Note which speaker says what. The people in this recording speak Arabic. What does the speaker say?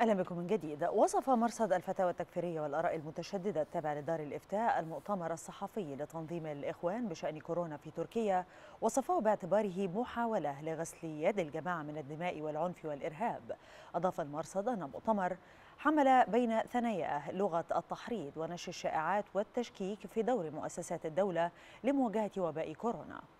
Speaker 1: اهلا بكم من جديد وصف مرصد الفتاوى التكفيريه والاراء المتشدده التابع لدار الافتاء المؤتمر الصحفي لتنظيم الاخوان بشان كورونا في تركيا وصفه باعتباره محاوله لغسل يد الجماعه من الدماء والعنف والارهاب اضاف المرصد ان المؤتمر حمل بين ثناياه لغه التحريض ونشر الشائعات والتشكيك في دور مؤسسات الدوله لمواجهه وباء كورونا